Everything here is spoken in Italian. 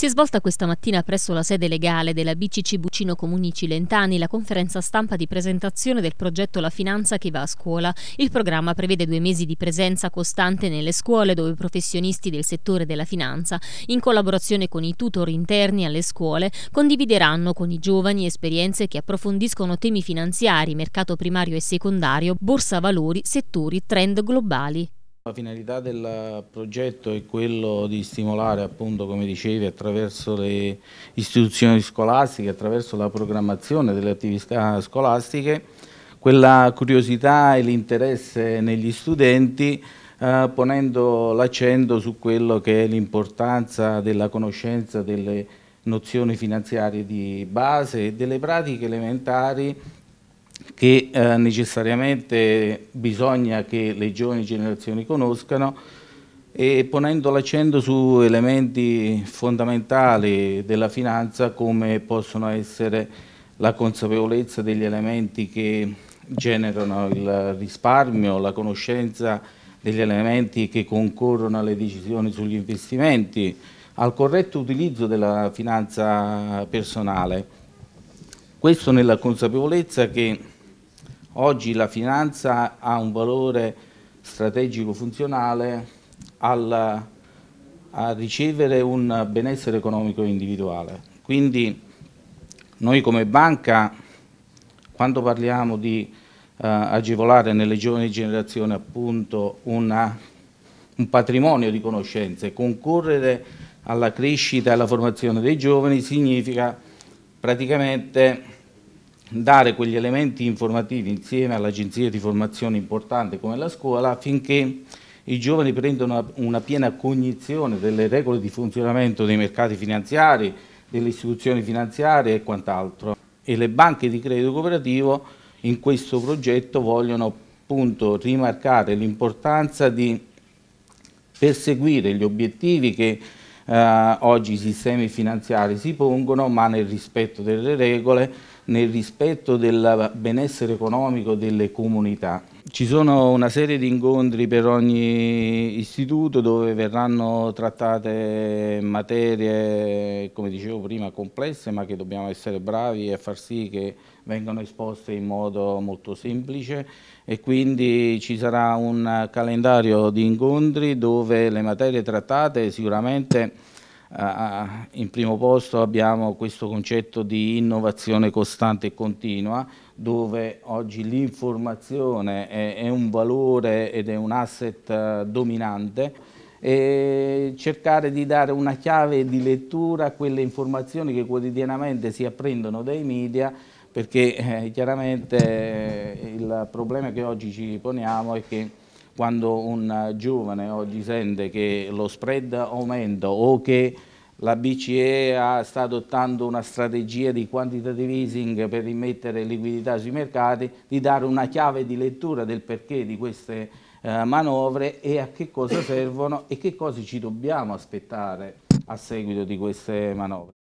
Si è svolta questa mattina presso la sede legale della BCC Bucino Comuni Cilentani la conferenza stampa di presentazione del progetto La Finanza che va a scuola. Il programma prevede due mesi di presenza costante nelle scuole dove professionisti del settore della finanza, in collaborazione con i tutor interni alle scuole, condivideranno con i giovani esperienze che approfondiscono temi finanziari, mercato primario e secondario, borsa valori, settori, trend globali. La finalità del progetto è quello di stimolare, appunto, come dicevi, attraverso le istituzioni scolastiche, attraverso la programmazione delle attività scolastiche, quella curiosità e l'interesse negli studenti eh, ponendo l'accento su quello che è l'importanza della conoscenza delle nozioni finanziarie di base e delle pratiche elementari che eh, necessariamente bisogna che le giovani generazioni conoscano e ponendo l'accento su elementi fondamentali della finanza come possono essere la consapevolezza degli elementi che generano il risparmio, la conoscenza degli elementi che concorrono alle decisioni sugli investimenti, al corretto utilizzo della finanza personale. Questo nella consapevolezza che oggi la finanza ha un valore strategico funzionale al, a ricevere un benessere economico individuale. Quindi noi come banca, quando parliamo di eh, agevolare nelle giovani generazioni appunto una, un patrimonio di conoscenze, concorrere alla crescita e alla formazione dei giovani significa praticamente dare quegli elementi informativi insieme all'agenzia di formazione importante come la scuola affinché i giovani prendano una piena cognizione delle regole di funzionamento dei mercati finanziari, delle istituzioni finanziarie e quant'altro. E le banche di credito cooperativo in questo progetto vogliono appunto rimarcare l'importanza di perseguire gli obiettivi che eh, oggi i sistemi finanziari si pongono, ma nel rispetto delle regole, nel rispetto del benessere economico delle comunità. Ci sono una serie di incontri per ogni istituto dove verranno trattate materie, come dicevo prima, complesse ma che dobbiamo essere bravi a far sì che vengano esposte in modo molto semplice e quindi ci sarà un calendario di incontri dove le materie trattate sicuramente in primo posto abbiamo questo concetto di innovazione costante e continua, dove oggi l'informazione è, è un valore ed è un asset eh, dominante e cercare di dare una chiave di lettura a quelle informazioni che quotidianamente si apprendono dai media perché eh, chiaramente eh, il problema che oggi ci poniamo è che quando un eh, giovane oggi sente che lo spread aumenta o che la BCE sta adottando una strategia di quantitative easing per rimettere liquidità sui mercati, di dare una chiave di lettura del perché di queste eh, manovre e a che cosa servono e che cose ci dobbiamo aspettare a seguito di queste manovre.